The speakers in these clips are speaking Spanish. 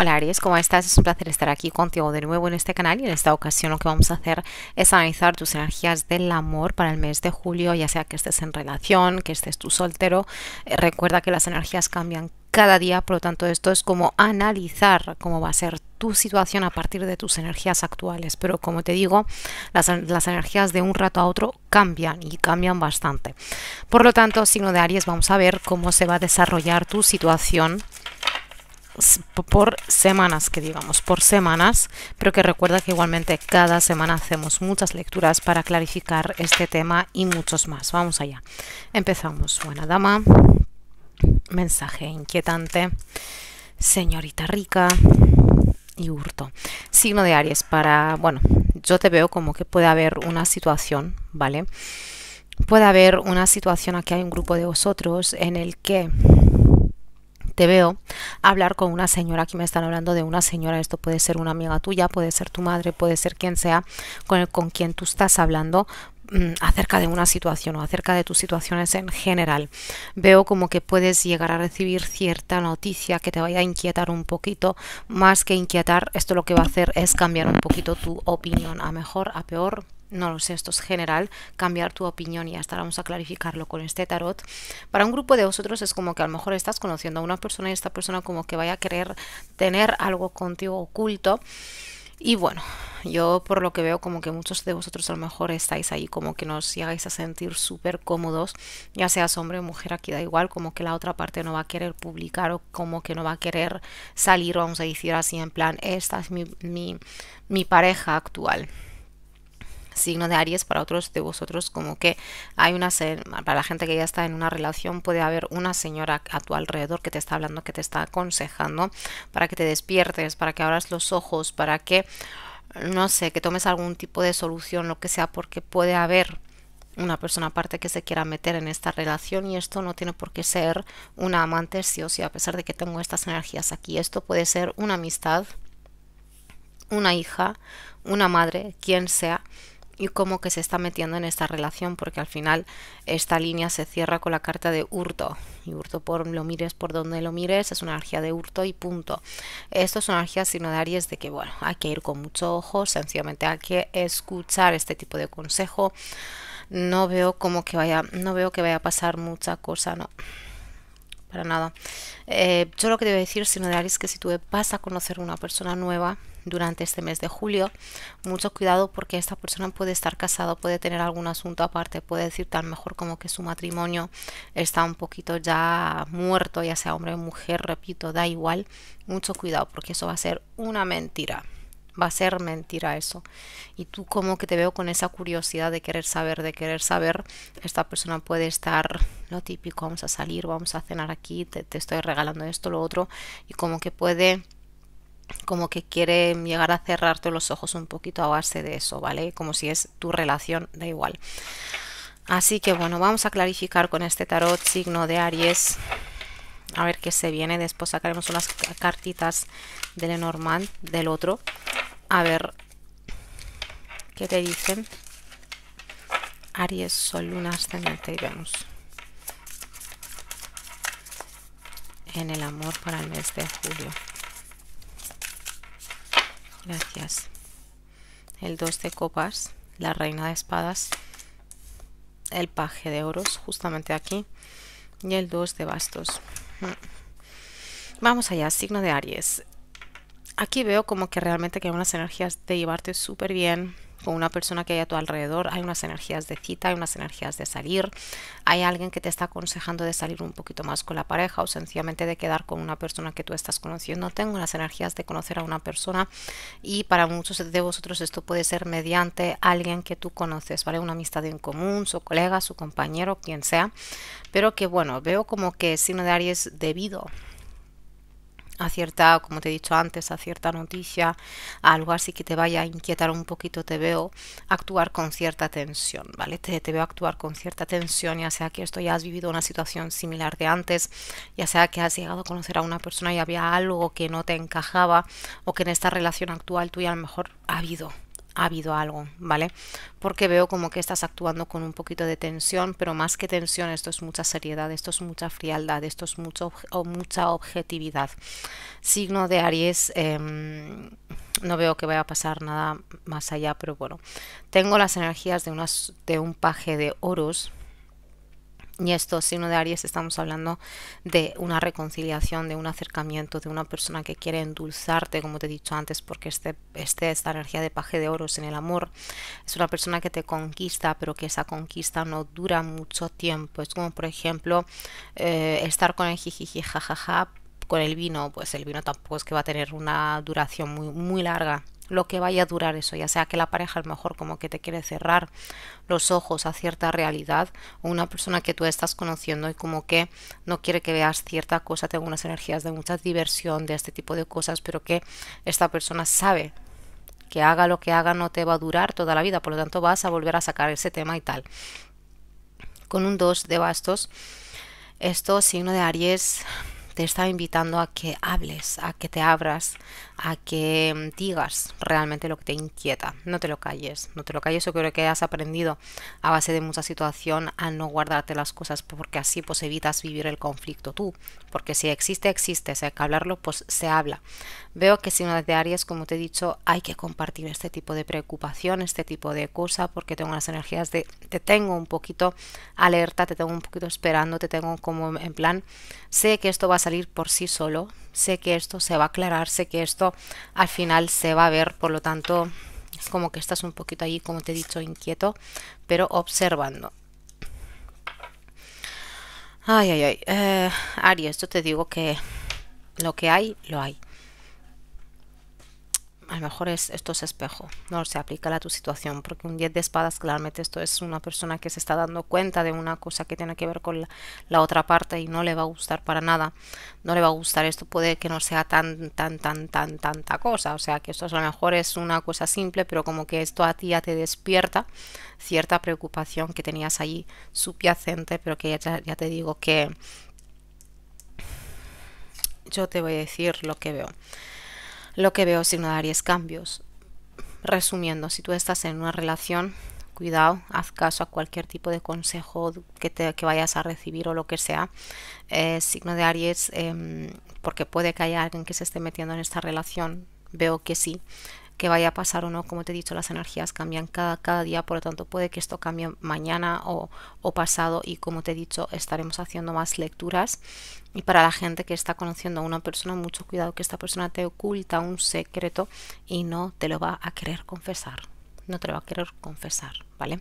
Hola Aries, ¿cómo estás? Es un placer estar aquí contigo de nuevo en este canal y en esta ocasión lo que vamos a hacer es analizar tus energías del amor para el mes de julio, ya sea que estés en relación, que estés tú soltero. Eh, recuerda que las energías cambian cada día, por lo tanto esto es como analizar cómo va a ser tu situación a partir de tus energías actuales, pero como te digo, las, las, energías de un rato a otro cambian y cambian bastante. Por lo tanto, signo de Aries, vamos a ver cómo se va a desarrollar tu situación por semanas, que digamos, por semanas, pero que recuerda que igualmente cada semana hacemos muchas lecturas para clarificar este tema y muchos más. Vamos allá. Empezamos. Buena dama, mensaje inquietante, señorita rica y hurto. Signo de Aries para, bueno, yo te veo como que puede haber una situación, ¿vale? Puede haber una situación, aquí hay un grupo de vosotros en el que te veo hablar con una señora, aquí me están hablando de una señora, esto puede ser una amiga tuya, puede ser tu madre, puede ser quien sea con, el, con quien tú estás hablando mm, acerca de una situación o acerca de tus situaciones en general. Veo como que puedes llegar a recibir cierta noticia que te vaya a inquietar un poquito, más que inquietar, esto lo que va a hacer es cambiar un poquito tu opinión, a mejor, a peor, no lo sé, esto es general, cambiar tu opinión y hasta vamos a clarificarlo con este tarot. Para un grupo de vosotros es como que a lo mejor estás conociendo a una persona y esta persona como que vaya a querer tener algo contigo oculto. Y bueno, yo por lo que veo como que muchos de vosotros a lo mejor estáis ahí como que nos llegáis a sentir súper cómodos, ya seas hombre o mujer, aquí da igual, como que la otra parte no va a querer publicar o como que no va a querer salir, vamos a decir así, en plan, esta es mi, mi, mi pareja actual signo de Aries, para otros de vosotros como que hay una, para la gente que ya está en una relación, puede haber una señora a tu alrededor que te está hablando, que te está aconsejando para que te despiertes, para que abras los ojos, para que, no sé, que tomes algún tipo de solución, lo que sea, porque puede haber una persona aparte que se quiera meter en esta relación y esto no tiene por qué ser una amante sí o sí, a pesar de que tengo estas energías aquí. Esto puede ser una amistad, una hija, una madre, quien sea, y cómo que se está metiendo en esta relación porque al final esta línea se cierra con la carta de hurto y hurto por lo mires por donde lo mires es una energía de hurto y punto esto es una energía sino de Aries de que bueno hay que ir con mucho ojo sencillamente hay que escuchar este tipo de consejo no veo como que vaya no veo que vaya a pasar mucha cosa no para nada eh, yo lo que te voy a decir sino de Aries que si tú vas a conocer una persona nueva durante este mes de julio. Mucho cuidado porque esta persona puede estar casada, puede tener algún asunto aparte, puede decir tan mejor como que su matrimonio está un poquito ya muerto, ya sea hombre o mujer, repito, da igual. Mucho cuidado porque eso va a ser una mentira. Va a ser mentira eso. Y tú como que te veo con esa curiosidad de querer saber, de querer saber, esta persona puede estar lo típico, vamos a salir, vamos a cenar aquí, te, te estoy regalando esto, lo otro, y como que puede como que quiere llegar a cerrarte los ojos un poquito a base de eso, ¿vale? Como si es tu relación, da igual. Así que bueno, vamos a clarificar con este tarot signo de Aries. A ver qué se viene. Después sacaremos unas cartitas de Lenormand, del otro. A ver qué te dicen. Aries, Sol, Luna, Ascendente y Venus. En el amor para el mes de julio. Gracias. El 2 de copas, la reina de espadas, el paje de oros, justamente aquí, y el 2 de bastos. Mm. Vamos allá, signo de Aries. Aquí veo como que realmente que unas energías de llevarte súper bien, con una persona que hay a tu alrededor, hay unas energías de cita, hay unas energías de salir, hay alguien que te está aconsejando de salir un poquito más con la pareja o sencillamente de quedar con una persona que tú estás conociendo. Tengo las energías de conocer a una persona y para muchos de vosotros esto puede ser mediante alguien que tú conoces, ¿vale? Una amistad en común, su colega, su compañero, quien sea, pero que bueno, veo como que signo de Aries debido a cierta, como te he dicho antes, a cierta noticia, a algo así que te vaya a inquietar un poquito, te veo actuar con cierta tensión, ¿vale? Te, veo actuar con cierta tensión, ya sea que esto ya has vivido una situación similar de antes, ya sea que has llegado a conocer a una persona y había algo que no te encajaba o que en esta relación actual ya a lo mejor ha habido ha habido algo, ¿vale? Porque veo como que estás actuando con un poquito de tensión, pero más que tensión, esto es mucha seriedad, esto es mucha frialdad, esto es mucho, o mucha objetividad. Signo de Aries, em, no veo que vaya a pasar nada más allá, pero bueno, tengo las energías de, de un paje de oros, y esto, signo de Aries, estamos hablando de una reconciliación, de un acercamiento, de una persona que quiere endulzarte, como te he dicho antes, porque este, este esta energía de paje de oros en el amor es una persona que te conquista, pero que esa conquista no dura mucho tiempo. Es como, por ejemplo, eh, estar con el jiji jajaja, con el vino, pues el vino tampoco es que va a tener una duración muy, muy larga lo que vaya a durar eso, ya sea que la pareja a lo mejor como que te quiere cerrar los ojos a cierta realidad o una persona que tú estás conociendo y como que no quiere que veas cierta cosa, tengo unas energías de mucha diversión, de este tipo de cosas, pero que esta persona sabe que haga lo que haga no te va a durar toda la vida, por lo tanto vas a volver a sacar ese tema y tal. Con un 2 de bastos, esto signo de Aries te está invitando a que hables, a que te abras, a que mm, digas realmente lo que te inquieta. No te lo calles, no te lo calles. Yo creo que has aprendido a base de mucha situación a no guardarte las cosas porque así pues evitas vivir el conflicto tú. Porque si existe, existe. Si hay que hablarlo, pues se habla. Veo que si no de Aries, como te he dicho, hay que compartir este tipo de preocupación, este tipo de cosa, porque tengo las energías de te tengo un poquito alerta, te tengo un poquito esperando, te tengo como en plan, sé que esto va a salir por sí solo. Sé que esto se va a aclarar, sé que esto al final se va a ver, por lo tanto es como que estás un poquito allí, como te he dicho, inquieto, pero observando. Ay, ay, ay. Eh, Aries, yo te digo que lo que hay, lo hay a lo mejor es, esto es espejo, no se aplica a tu situación, porque un 10 de espadas, claramente esto es una persona que se está dando cuenta de una cosa que tiene que ver con la, otra parte y no le va a gustar para nada, no le va a gustar, esto puede que no sea tan, tan, tan, tan, tanta cosa, o sea que esto a lo mejor es una cosa simple, pero como que esto a ti ya te despierta cierta preocupación que tenías allí subyacente, pero que ya te digo que yo te voy a decir lo que veo. Lo que veo signo de Aries, cambios. Resumiendo, si tú estás en una relación, cuidado, haz caso a cualquier tipo de consejo que, te, que vayas a recibir o lo que sea. Eh, signo de Aries, em, porque puede que haya alguien que se esté metiendo en esta relación, veo que sí que vaya a pasar o no. Como te he dicho, las energías cambian cada, cada día, por lo tanto puede que esto cambie mañana o, pasado y como te he dicho, estaremos haciendo más lecturas. Y para la gente que está conociendo a una persona, mucho cuidado que esta persona te oculta un secreto y no te lo va a querer confesar. No te lo va a querer confesar, ¿vale?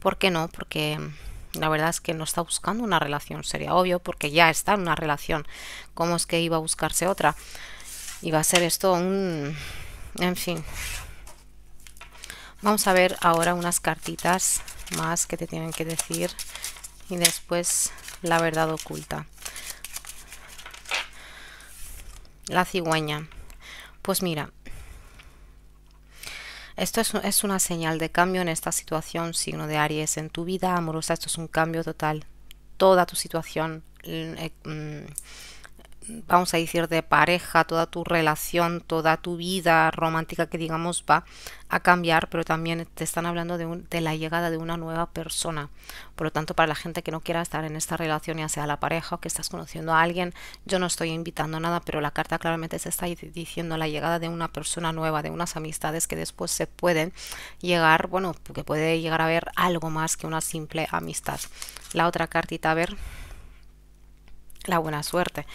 ¿Por qué no? Porque mm, la verdad es que no está buscando una relación, sería obvio, porque ya está en una relación. ¿Cómo es que iba a buscarse otra? y va a ser esto un, en fin. Vamos a ver ahora unas cartitas más que te tienen que decir y después la verdad oculta. La cigüeña. Pues mira, esto es, una señal de cambio en esta situación, signo de Aries. En tu vida amorosa esto es un cambio total. Toda tu situación... Eh, mm, vamos a decir, de pareja, toda tu relación, toda tu vida romántica que digamos va a cambiar, pero también te están hablando de, un, de la llegada de una nueva persona. Por lo tanto, para la gente que no quiera estar en esta relación, ya sea la pareja o que estás conociendo a alguien, yo no estoy invitando nada, pero la carta claramente se está diciendo la llegada de una persona nueva, de unas amistades que después se pueden llegar, bueno, que puede llegar a haber algo más que una simple amistad. La otra cartita, a ver la buena suerte.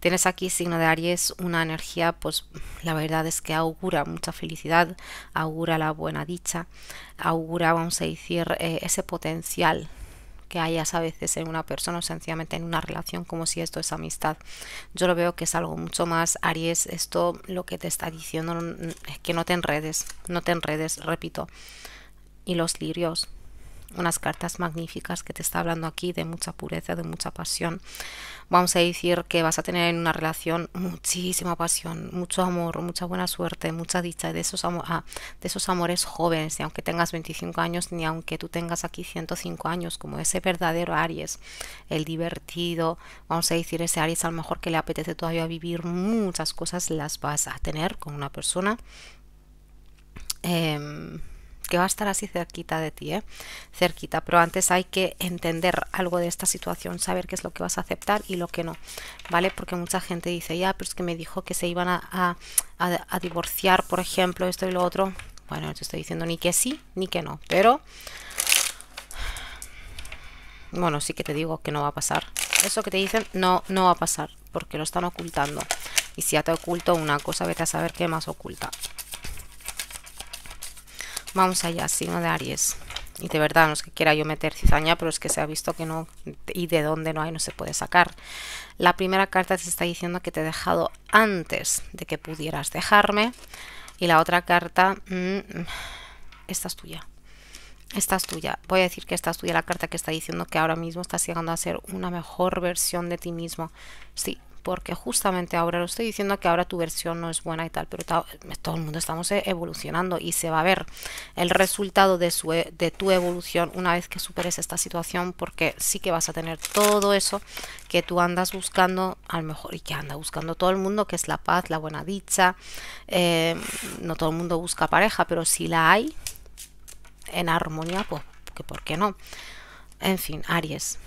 Tienes aquí signo de Aries, una energía, pues la verdad es que augura mucha felicidad, augura la buena dicha, augura, vamos a decir, eh, ese potencial que hayas a veces en una persona o sencillamente en una relación como si esto es amistad. Yo lo veo que es algo mucho más, Aries, esto lo que te está diciendo mm, es que no te enredes, no te enredes, repito. Y los lirios, unas cartas magníficas que te está hablando aquí de mucha pureza, de mucha pasión. Vamos a decir que vas a tener en una relación muchísima pasión, mucho amor, mucha buena suerte, mucha dicha de esos, ah, de esos amores jóvenes, y aunque tengas 25 años, ni aunque tú tengas aquí 105 años, como ese verdadero Aries, el divertido, vamos a decir ese Aries a lo mejor que le apetece todavía vivir muchas cosas, las vas a tener con una persona. Em, que va a estar así cerquita de ti, ¿eh? cerquita, pero antes hay que entender algo de esta situación, saber qué es lo que vas a aceptar y lo que no, ¿vale? Porque mucha gente dice, ya, pero es que me dijo que se iban a, a divorciar, por ejemplo, esto y lo otro. Bueno, no te estoy diciendo ni que sí ni que no, pero bueno, sí que te digo que no va a pasar. Eso que te dicen no, no va a pasar, porque lo están ocultando. Y si ya te oculto una cosa, vete a saber qué más oculta. Vamos allá, signo de Aries. Y de verdad, no es que quiera yo meter cizaña, pero es que se ha visto que no, y de dónde no hay, no se puede sacar. La primera carta te está diciendo que te he dejado antes de que pudieras dejarme. Y la otra carta, mm, esta es tuya. Esta es tuya. Voy a decir que esta es tuya, la carta que está diciendo que ahora mismo estás llegando a ser una mejor versión de ti mismo. Sí, porque justamente ahora lo estoy diciendo que ahora tu versión no es buena y tal, pero todo el mundo estamos eh, evolucionando y se va a ver el resultado de, su eh, de tu evolución una vez que superes esta situación, porque sí que vas a tener todo eso que tú andas buscando, a lo mejor y que anda buscando todo el mundo, que es la paz, la buena dicha. Eh, no todo el mundo busca pareja, pero si la hay en armonía, pues, ¿por qué no? En fin, Aries.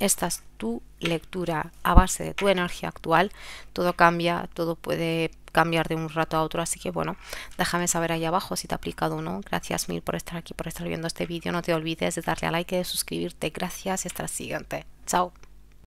Esta es tu lectura a base de tu energía actual. Todo cambia, todo puede cambiar de un rato a otro, así que bueno, déjame saber ahí abajo si te ha aplicado o no. Gracias mil por estar aquí, por estar viendo este vídeo. No te olvides de darle a like y de suscribirte. Gracias y hasta la siguiente. Chao.